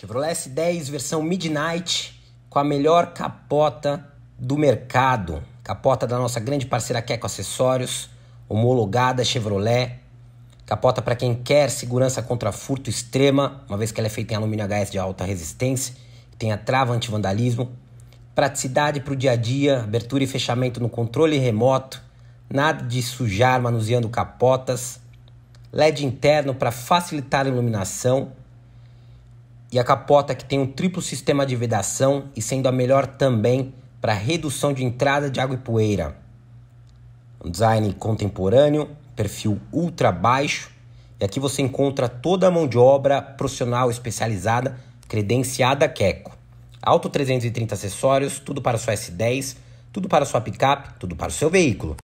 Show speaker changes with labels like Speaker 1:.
Speaker 1: Chevrolet S10 versão Midnight com a melhor capota do mercado. Capota da nossa grande parceira Queco Acessórios, homologada Chevrolet. Capota para quem quer segurança contra furto extrema, uma vez que ela é feita em alumínio HS de alta resistência, tem a trava vandalismo, Praticidade para o dia a dia, abertura e fechamento no controle remoto, nada de sujar manuseando capotas. LED interno para facilitar a iluminação e a capota que tem um triplo sistema de vedação e sendo a melhor também para redução de entrada de água e poeira. Um design contemporâneo, perfil ultra baixo e aqui você encontra toda a mão de obra profissional especializada credenciada Queco. Auto 330 acessórios, tudo para sua S10,
Speaker 2: tudo para sua picape, tudo para o seu veículo.